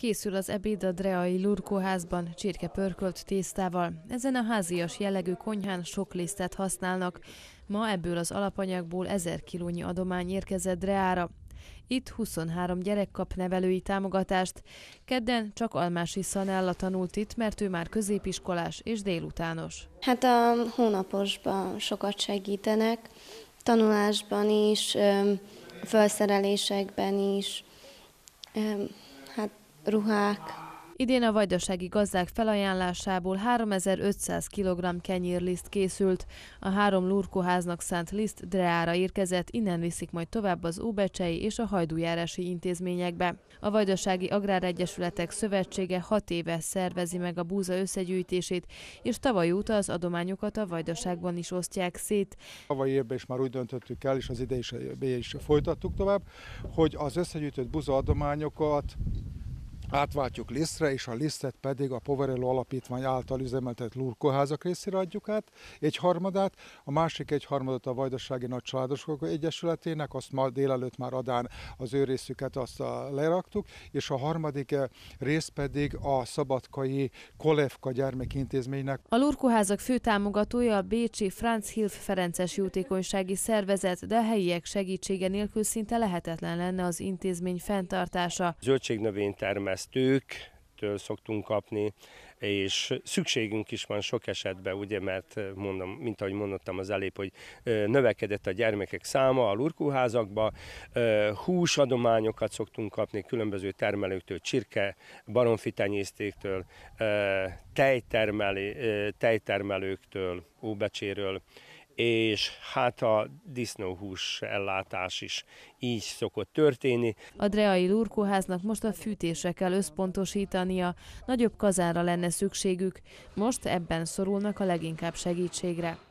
Készül az ebéd a Dreai Lurkóházban csirke pörkölt tésztával. Ezen a házias jellegű konyhán sok lisztet használnak. Ma ebből az alapanyagból 1000 kilónyi adomány érkezett Dreára. Itt 23 gyerek kap nevelői támogatást. Kedden csak Almási Szanella tanult itt, mert ő már középiskolás és délutános. Hát a hónaposban sokat segítenek, tanulásban is, felszerelésekben is, hát ruhák. Idén a vajdasági gazdák felajánlásából 3500 kg kenyérliszt készült. A három lurkóháznak szánt liszt Dreára érkezett, innen viszik majd tovább az óbecsei és a hajdújárási intézményekbe. A Vajdasági Agráregyesületek Szövetsége hat éve szervezi meg a búza összegyűjtését, és tavaly óta az adományokat a Vajdaságban is osztják szét. Tavaly évben is már úgy döntöttük el, és az idei is, is folytattuk tovább, hogy az összegyűjtött búza adományokat átváltjuk lisztre, és a lisztet pedig a Poverello Alapítvány által üzemeltetett lurkoházak részére adjuk át, egy harmadát, a másik egy harmadat a Vajdasági Nagy Családosok Egyesületének, azt ma délelőtt már adán az ő részüket azt leraktuk, és a harmadik eh, rész pedig a Szabadkai Kolevka gyermekintézménynek. A lurkoházak fő támogatója a Bécsi Franz Hilf Ferences jótékonysági szervezet, de a helyiek segítsége nélkül szinte lehetetlen lenne az intézmény fenntartása. Zöldségnövény termel termesztőktől szoktunk kapni, és szükségünk is van sok esetben, ugye, mert mondom, mint ahogy mondottam az elép, hogy növekedett a gyermekek száma a lurkóházakba, húsadományokat szoktunk kapni különböző termelőktől, csirke, baromfitenyésztéktől, tejtermelőktől, óbecséről, és hát a disznóhús ellátás is így szokott történni. A Dreai Lurkóháznak most a fűtésre kell összpontosítania, nagyobb kazára lenne szükségük, most ebben szorulnak a leginkább segítségre.